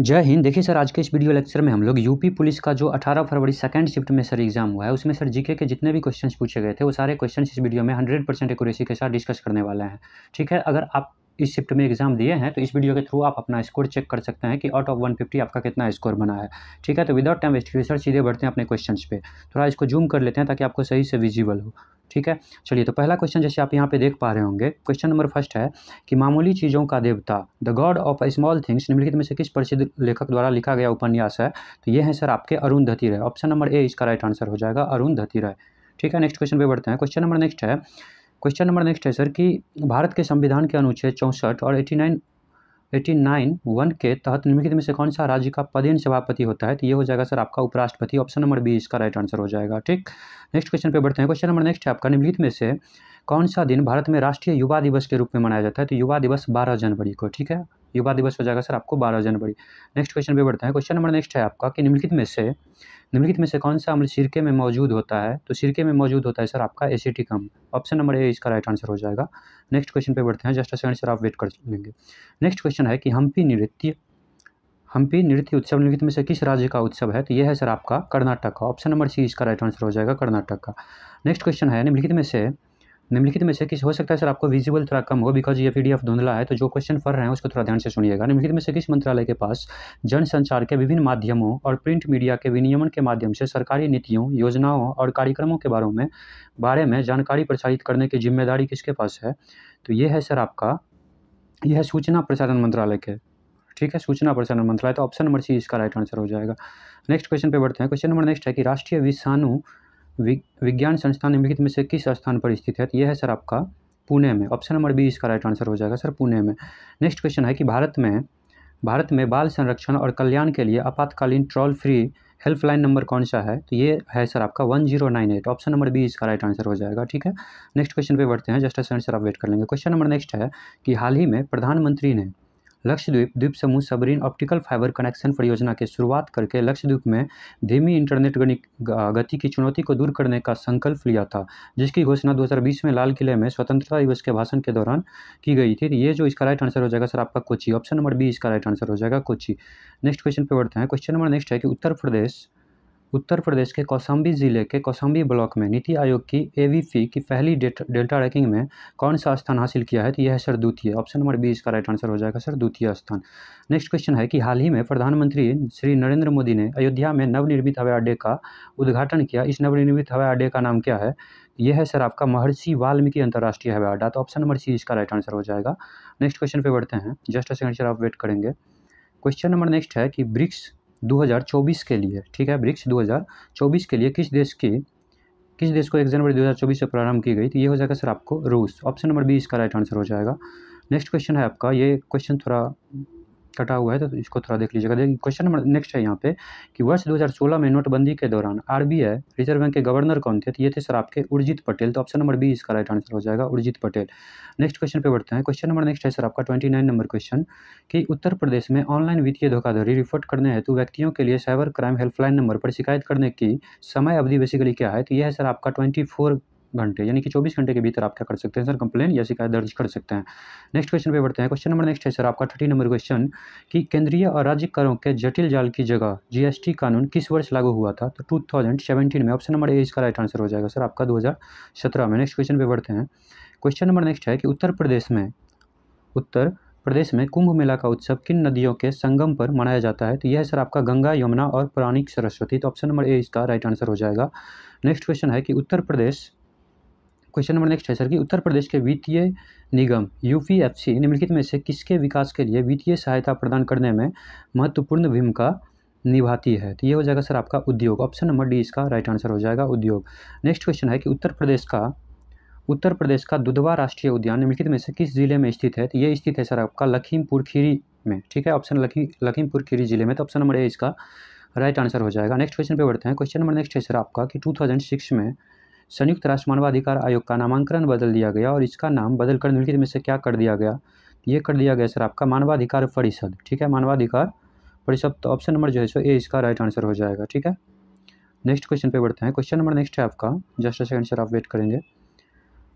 जय हिंद देखिए सर आज के इस वीडियो लेक्चर में हम लोग यूपी पुलिस का जो 18 फरवरी सेकंड शिफ्ट में सर एग्जाम हुआ है उसमें सर जीके के जितने भी क्वेश्चंस पूछे गए थे वो सारे क्वेश्चंस इस वीडियो में 100 परसेंट एक्यूरेसी के साथ डिस्कस करने वाले हैं ठीक है अगर आप इस शिफ्ट में एग्जाम दिए हैं तो इस वीडियो के थ्रू आप अपना स्कोर चेक कर सकते हैं कि आउट ऑफ वन आपका कितना स्कोर बना है ठीक है तो विदाउट टाइम वेस्ट सर सीधे बढ़ते हैं अपने क्वेश्चन पर थोड़ा इसको जूम कर लेते हैं ताकि आपको सही से विजिबल हो ठीक है चलिए तो पहला क्वेश्चन जैसे आप यहाँ पे देख पा रहे होंगे क्वेश्चन नंबर फर्स्ट है कि मामूली चीज़ों का देवता the God of small things निम्नलिखित में से किस प्रसिद्ध लेखक द्वारा लिखा गया उपन्यास है तो ये है सर आपके Arundhati Roy option number A इसका राइट आंसर हो जाएगा अरुण धती राय ठीक है नेक्स्ट क्वेश्चन पे बढ़ते हैं क्वेश्चन नंबर नेक्स्ट है क्वेश्चन नंबर नेक्स्ट है सर कि भारत के संविधान के अनुच्छेद चौंसठ और eighty nine eighty nine one के तहत निम्नलिखित में से कौन सा राज्य का पदेन सभापति होता है तो ये हो जाएगा सर आपका उपराष्ट्रपति ऑप्शन नंबर बी इसका राइट आंसर हो जाएगा ठीक नेक्स्ट क्वेश्चन पे बढ़ते हैं क्वेश्चन नंबर नेक्स्ट है आपका निम्नलिखित में से कौन सा दिन भारत में राष्ट्रीय युवा दिवस के रूप में मनाया जाता है तो युवा दिवस बारह जनवरी को ठीक है युवा दिवस हो जाएगा सर आपको बारह जनवरी नेक्स्ट क्वेश्चन पे बढ़ते हैं क्वेश्चन नंबर नेक्स्ट है आपका कि निम्नलिखित में से निम्नलिखित में से कौन सा अम्ल सिरके में मौजूद होता है तो सिरके में मौजूद होता है सर आपका एसिटिक अम्ल ऑप्शन नंबर ए इसका राइट आंसर हो जाएगा नेक्स्ट क्वेश्चन पे बढ़ते हैं जस्ट सेकंड सर आप वेट कर लेंगे नेक्स्ट क्वेश्चन है कि हम्पी नृत्य हम्पी नृत्य उत्सव निम्नलिखित में से किस राज्य का उत्सव है तो यह है सर आपका कर्नाटक का ऑप्शन नंबर सी इसका राइट आंसर हो जाएगा कर्नाटक का नेक्स्ट क्वेश्चन है निम्नलिखित में से निम्नलिखित में से किस हो सकता है सर आपको विजिबल थोड़ा कम हो बिकॉज ये पी धुंधला है तो जो क्वेश्चन पढ़ रहे हैं उसको थोड़ा ध्यान से सुनिएगा निम्नलिखित में से किस मंत्रालय के पास जनसंचार के विभिन्न माध्यमों और प्रिंट मीडिया के विनियमन के माध्यम से सरकारी नीतियों योजनाओं और कार्यक्रमों के बारे में बारे में जानकारी प्रसारित करने की जिम्मेदारी किसके पास है तो ये है सर आपका यह है सूचना प्रसारण मंत्रालय के ठीक है सूचना प्रसारण मंत्रालय तो ऑप्शन नंबर सी इसका राइट आंसर हो जाएगा नेक्स्ट क्वेश्चन पे बढ़ते हैं क्वेश्चन नंबर नेक्स्ट है कि राष्ट्रीय विषाणु विज्ञान संस्थान निम्नलिखित में से किस स्थान पर स्थित है तो यह है सर आपका पुणे में ऑप्शन नंबर बी इसका राइट आंसर हो जाएगा सर पुणे में नेक्स्ट क्वेश्चन है कि भारत में भारत में बाल संरक्षण और कल्याण के लिए आपातकालीन ट्रॉल फ्री हेल्पलाइन नंबर कौन सा है तो ये है सर आपका one zero nine eight option number B इसका राइट आंसर हो जाएगा ठीक है नेक्स्ट क्वेश्चन पे बढ़ते हैं जस्ट सेकंड सर आप वेट कर लेंगे क्वेश्चन नंबर नेक्स्ट है कि हाल ही में प्रधानमंत्री ने लक्षद्वीप द्वीप समूह सबरीन ऑप्टिकल फाइबर कनेक्शन परियोजना की शुरुआत करके लक्षद्वीप में धीमी इंटरनेट गति की चुनौती को दूर करने का संकल्प लिया था जिसकी घोषणा 2020 में लाल किले में स्वतंत्रता दिवस के भाषण के दौरान की गई थी ये जो इसका राइट आंसर हो जाएगा सर आपका कोची ऑप्शन नंबर बी इसका राइट आंसर हो जाएगा कोची नेक्स्ट क्वेश्चन पे बढ़ते हैं क्वेश्चन नंबर नेक्स्ट है कि उत्तर प्रदेश उत्तर प्रदेश के कौशाम्बी जिले के कौशाम्बी ब्लॉक में नीति आयोग की ए की पहली डेल्टा रैंकिंग में कौन सा स्थान हासिल किया है तो यह है सर द्वितीय ऑप्शन नंबर बी इसका राइट आंसर हो जाएगा सर द्वितीय स्थान नेक्स्ट क्वेश्चन है कि हाल ही में प्रधानमंत्री श्री नरेंद्र मोदी ने अयोध्या में नवनिर्मित हवाई अड्डे का उद्घाटन किया इस नवनिर्मित हवाई अड्डे का नाम क्या है यह है सर आपका महर्षि वाल्मीकि अंतर्राष्ट्रीय हवाई अड्डा तो ऑप्शन नंबर सी इसका राइट आंसर हो जाएगा नेक्स्ट क्वेश्चन पे बढ़ते हैं जस्ट अ सेकंड सर आप वेट करेंगे क्वेश्चन नंबर नेक्स्ट है कि ब्रिक्स 2024 के लिए ठीक है ब्रिक्स 2024 के लिए किस देश की किस देश को एक जनवरी 2024 से प्रारंभ की गई तो ये हो जाएगा सर आपको रूस ऑप्शन नंबर बी इसका राइट आंसर हो जाएगा नेक्स्ट क्वेश्चन है आपका ये क्वेश्चन थोड़ा कटा हुआ है तो इसको थोड़ा देख लीजिएगा देखिए क्वेश्चन नंबर नेक्स्ट है यहाँ पे कि वर्ष 2016 में नोटबंदी के दौरान आरबीआई रिजर्व बैंक के गवर्नर कौन थे तो ये थे सर आपके उर्जित पटेल तो ऑप्शन नंबर बी इसका राइट आंसर हो जाएगा उर्जित पटेल नेक्स्ट क्वेश्चन पे बढ़ते हैं क्वेश्चन नंबर नेक्स्ट है सर आपका ट्वेंटी नंबर क्वेश्चन कि उत्तर प्रदेश में ऑनलाइन वित्तीय धोखाधड़ी रिपोर्ट करने हेतु व्यक्तियों के लिए साइबर क्राइम हेल्पलाइन नंबर पर शिकायत करने की समय अवधि बेसिकली क्या है तो यह है सर आपका ट्वेंटी घंटे यानी कि 24 घंटे के भीतर आप क्या कर सकते हैं सर कंप्लेन या शिकायत दर्ज कर सकते हैं नेक्स्ट क्वेश्चन पे बढ़ते हैं क्वेश्चन नंबर नेक्स्ट है सर आपका थर्टी नंबर क्वेश्चन कि केंद्रीय और राज्य करों के जटिल जाल की जगह जीएसटी कानून किस वर्ष लागू हुआ था तो टू में ऑप्शन नंबर ए इसका राइट आंसर हो जाएगा सर आपका दो में नेक्स्ट क्वेश्चन पर बढ़ते हैं क्वेश्चन नंबर नेक्स्ट है कि उत्तर प्रदेश में उत्तर प्रदेश में कुंभ मेला का उत्सव किन नदियों के संगम पर मनाया जाता है तो यह है सर आपका गंगा यमुना और पौराणिक सरस्वती तो ऑप्शन नंबर ए इसका राइट आंसर हो जाएगा नेक्स्ट क्वेश्चन है कि Uttar Pradesh question number next है सर कि उत्तर प्रदेश के वित्तीय निगम यूपीएफसी निम्नलिखित में से किसके विकास के लिए वित्तीय सहायता प्रदान करने में महत्वपूर्ण भूमिका निभाती है तो ये हो जाएगा सर आपका उद्योग ऑप्शन नंबर डी इसका राइट आंसर हो जाएगा उद्योग नेक्स्ट क्वेश्चन है कि उत्तर प्रदेश का उत्तर प्रदेश का दुधवा राष्ट्रीय उद्यान निम्नलिखित में से किस जिले में स्थित है तो ये स्थित है सर आपका लखीमपुर खीरी में ठीक है ऑप्शन लखी लखीमपुर खीरी जिले में तो ऑप्शन नंबर ए इसका राइट आंसर हो जाएगा नेक्स्ट क्वेश्चन पे बढ़ते हैं क्वेश्चन नंबर नेक्स्ट है सर आपका कि 2006 में संयुक्त राष्ट्र मानवाधिकार आयोग का नामांकन बदल दिया गया और इसका नाम बदल कर निम्नलिखित में से क्या कर दिया गया ये कर दिया गया सर आपका मानवाधिकार परिषद ठीक है मानवाधिकार परिषद तो ऑप्शन नंबर जो है सो ए इसका राइट आंसर हो जाएगा ठीक है नेक्स्ट क्वेश्चन पे बढ़ते हैं क्वेश्चन नंबर नेक्स्ट है आपका जस्ट अ सेकंड सर आप वेट करेंगे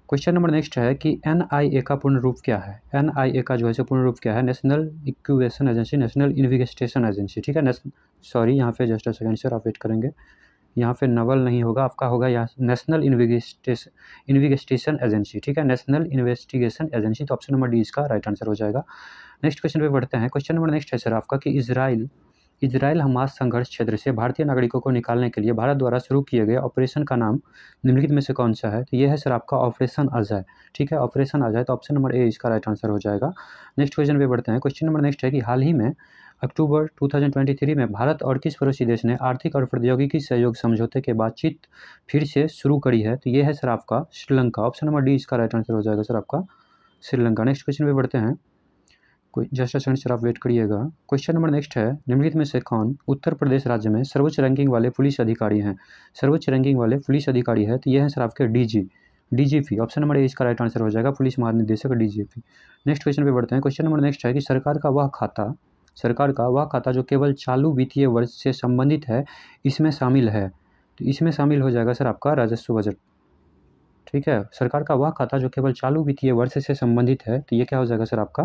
क्वेश्चन नंबर नेक्स्ट है कि एन आई ए का पूर्ण रूप क्या है एन आई ए का जो है सो पूर्ण रूप क्या है national equation agency national investigation agency ठीक है सॉरी यहाँ पे जस्ट अ सेकंड सर आप वेट करेंगे यहाँ पे नवल नहीं होगा आपका होगा यहाँ नेशनल इन्वेस्टिगेशन इन्वेस्टिगेशन एजेंसी ठीक है नेशनल इन्वेस्टिगेशन एजेंसी तो ऑप्शन नंबर डी इसका राइट आंसर हो जाएगा नेक्स्ट क्वेश्चन पे बढ़ते हैं क्वेश्चन नंबर नेक्स्ट है सर आपका कि इसराइल इसराइल हमास संघर्ष क्षेत्र से भारतीय नागरिकों को निकालने के लिए भारत द्वारा शुरू किए गए ऑपरेशन का नाम निम्नलिखित में से कौन सा है तो ये है सर आपका ऑपरेशन अजय ठीक है ऑपरेशन अजय तो ऑप्शन नंबर ए इसका राइट आंसर हो जाएगा नेक्स्ट क्वेश्चन पे बढ़ते हैं क्वेश्चन नंबर नेक्स्ट है कि हाल ही में अक्टूबर 2023 में भारत और किस पड़ोसी देश ने आर्थिक और प्रौद्योगिकी सहयोग समझौते के बातचीत फिर से शुरू करी है तो ये है सर आपका श्रीलंका ऑप्शन नंबर डी इसका राइट आंसर हो जाएगा सर आपका श्रीलंका नेक्स्ट क्वेश्चन पर बढ़ते हैं कोई जस्ट सेकंड सर आप वेट करिएगा क्वेश्चन नंबर नेक्स्ट है निम्नलिखित में से कौन उत्तर प्रदेश राज्य में सर्वोच्च रैंकिंग वाले पुलिस अधिकारी हैं सर्वोच्च रैंकिंग वाले पुलिस अधिकारी है तो ये है सर आपके DG DGP option number A इसका राइट आंसर हो जाएगा पुलिस महानिदेशक डीजीपी नेक्स्ट क्वेश्चन पे बढ़ते हैं क्वेश्चन नंबर नेक्स्ट है कि सरकार का वह खाता सरकार का वह खाता जो केवल चालू वित्तीय वर्ष से संबंधित है इसमें शामिल है तो इसमें शामिल हो जाएगा सर आपका राजस्व बजट ठीक है सरकार का वह खाता जो केवल चालू वित्तीय वर्ष से संबंधित है तो ये क्या हो जाएगा सर आपका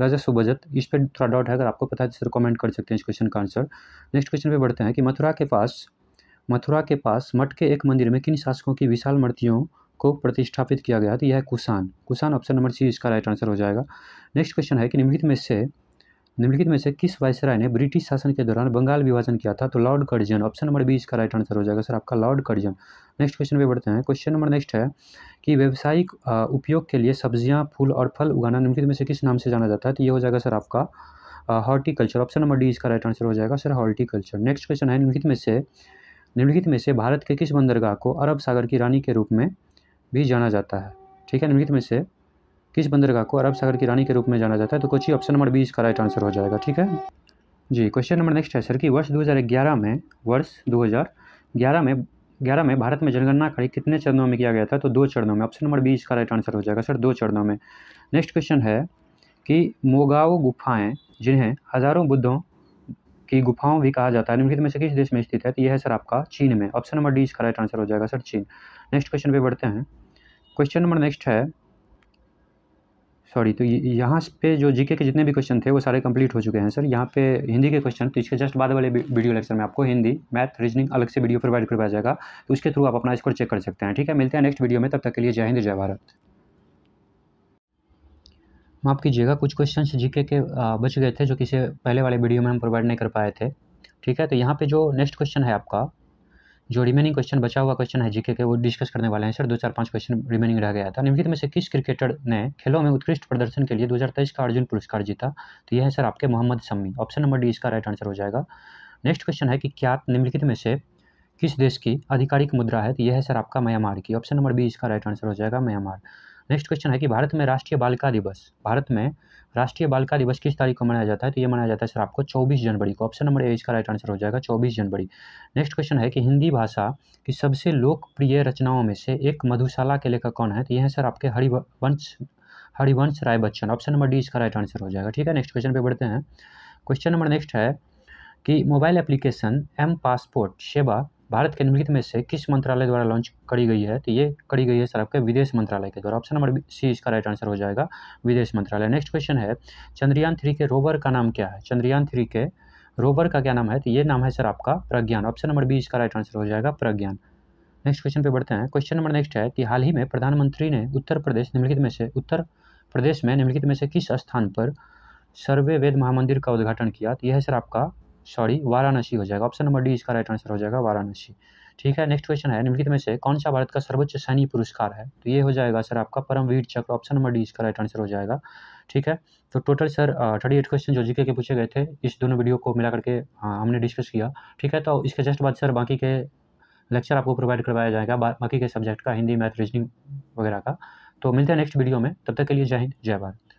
राजस्व बजट इस पर थोड़ा डाउट है अगर आपको पता है तो सर कमेंट कर सकते हैं इस क्वेश्चन का आंसर नेक्स्ट क्वेश्चन पे बढ़ते हैं कि मथुरा के पास मथुरा के पास मठ के एक मंदिर में किन शासकों की विशाल मूर्तियों को प्रतिष्ठापित किया गया तो यह है Kushan Kushan option number C इसका राइट आंसर हो जाएगा नेक्स्ट क्वेश्चन है कि निम्नलिखित में से निम्नलिखित में से किस वायसराय ने ब्रिटिश शासन के दौरान बंगाल विभाजन किया था तो lord Curzon option number B इसका राइट आंसर हो जाएगा सर आपका लॉर्ड कर्जन नेक्स्ट क्वेश्चन पे बढ़ते हैं क्वेश्चन नंबर नेक्स्ट है कि व्यवसायिक उपयोग के लिए सब्जियां फूल और फल उगाना निम्नलिखित में से किस नाम से जाना जाता है तो ये हो जाएगा सर आपका हॉर्टिकल्चर ऑप्शन नंबर डी इसका राइट आंसर हो जाएगा सर हॉर्टिकल्चर नेक्स्ट क्वेश्चन है निम्नलिखित में से निम्नलिखित में से भारत के किस बंदरगाह को अरब सागर की रानी के रूप में भी जाना जाता है ठीक है निम्नलिखित में से किस बंदरगाह को अरब सागर की रानी के रूप में जाना जाता है तो कोची ऑप्शन नंबर बीस का राइट आंसर हो जाएगा ठीक है जी क्वेश्चन नंबर नेक्स्ट है सर कि वर्ष 2011 में वर्ष 2011 में 11 में भारत में जनगणना खड़ी कितने चरणों में किया गया था तो दो चरणों में ऑप्शन नंबर बीस का राइट आंसर हो जाएगा सर दो चरणों में नेक्स्ट क्वेश्चन है कि मोगाओ गुफाएँ जिन्हें हज़ारों बुद्धों की गुफाओं भी कहा जाता है निम्नलिखित में से किस देश में स्थित है तो यह है सर आपका चीन में ऑप्शन नंबर डी इसका राइट आंसर हो जाएगा सर चीन नेक्स्ट क्वेश्चन पे बढ़ते हैं क्वेश्चन नंबर नेक्स्ट है सॉरी तो यहाँ पे जो जीके के जितने भी क्वेश्चन थे वो सारे कंप्लीट हो चुके हैं सर यहाँ पे हिंदी के क्वेश्चन तो इसके जस्ट बाद वाले वीडियो लेक्चर में आपको हिंदी मैथ रीजनिंग अलग से वीडियो प्रोवाइड करवाया जाएगा तो उसके थ्रू आप अपना स्कोर चेक कर सकते हैं ठीक है मिलते हैं नेक्स्ट वीडियो में तब तक के लिए जय हिंद जय भारत माफ़ कीजिएगा कुछ क्वेश्चन जीके के बच गए थे जो किसी पहले वाले वीडियो में हम प्रोवाइड नहीं कर पाए थे ठीक है तो यहाँ पे जो नेक्स्ट क्वेश्चन है आपका जो रिमेनिंग क्वेश्चन बचा हुआ क्वेश्चन है जीके के वो डिस्कस करने वाले हैं सर दो चार पाँच क्वेश्चन रिमेनिंग रह गया था निम्नलिखित में से किस क्रिकेटर ने खेलों में उत्कृष्ट प्रदर्शन के लिए 2023 का अर्जुन पुरस्कार जीता तो यह है सर आपके Mohammed Shami option number D इसका राइट आंसर हो जाएगा नेक्स्ट क्वेश्चन है कि क्या निम्नलिखित में से किस देश की आधिकारिक मुद्रा है तो यह है सर आपका म्यांमार की ऑप्शन नंबर बी इसका राइट आंसर हो जाएगा म्यांमार नेक्स्ट क्वेश्चन है कि भारत में राष्ट्रीय बालिका दिवस भारत में राष्ट्रीय बालिका दिवस किस तारीख को मनाया जाता है तो ये मनाया जाता है सर आपको 24 जनवरी को ऑप्शन नंबर ए इसका राइट आंसर हो जाएगा 24 जनवरी नेक्स्ट क्वेश्चन है कि हिंदी भाषा की सबसे लोकप्रिय रचनाओं में से एक मधुशाला के लेखक कौन है तो ये है सर आपके Harivansh Harivansh Rai Bachchan option number D इसका राइट आंसर हो जाएगा ठीक है नेक्स्ट क्वेश्चन पे बढ़ते हैं क्वेश्चन नंबर नेक्स्ट है कि मोबाइल एप्लीकेशन एम पासपोर्ट सेवा भारत के निम्नलिखित में से किस मंत्रालय द्वारा लॉन्च करी गई है तो ये करी गई है सर आपके विदेश मंत्रालय के द्वारा ऑप्शन नंबर सी इसका राइट आंसर हो जाएगा विदेश मंत्रालय नेक्स्ट क्वेश्चन है चंद्रयान थ्री के रोवर का नाम क्या है चंद्रयान थ्री के रोवर का क्या नाम है तो ये नाम है सर आपका प्रज्ञान ऑप्शन नंबर बी इसका राइट आंसर हो जाएगा प्रज्ञान नेक्स्ट क्वेश्चन पे बढ़ते हैं क्वेश्चन नंबर नेक्स्ट है कि हाल ही में प्रधानमंत्री ने उत्तर प्रदेश निम्नलिखित में से उत्तर प्रदेश में निम्नलिखित में से किस स्थान पर सर्वे वेद महामंदिर का उद्घाटन किया तो यह है सर आपका सॉरी वाराणसी हो जाएगा ऑप्शन नंबर डी इसका राइट आंसर हो जाएगा वाराणसी ठीक है नेक्स्ट क्वेश्चन है निम्नलिखित में से कौन सा भारत का सर्वोच्च सैनिक पुरस्कार है तो ये हो जाएगा सर आपका Paramvir Chakra option number D इसका राइट आंसर हो जाएगा ठीक है तो total sir thirty eight question जो जीके के पूछे गए थे इस दोनों वीडियो को मिला करके हमने डिस्कस किया ठीक है तो इसके जस्ट बाद सर बाकी के लेक्चर आपको प्रोवाइड करवाया जाएगा बाकी के सब्जेक्ट का हिंदी मैथ रीजनिंग वगैरह का तो मिलते हैं नेक्स्ट वीडियो में तब तक के लिए जय हिंद जय भारत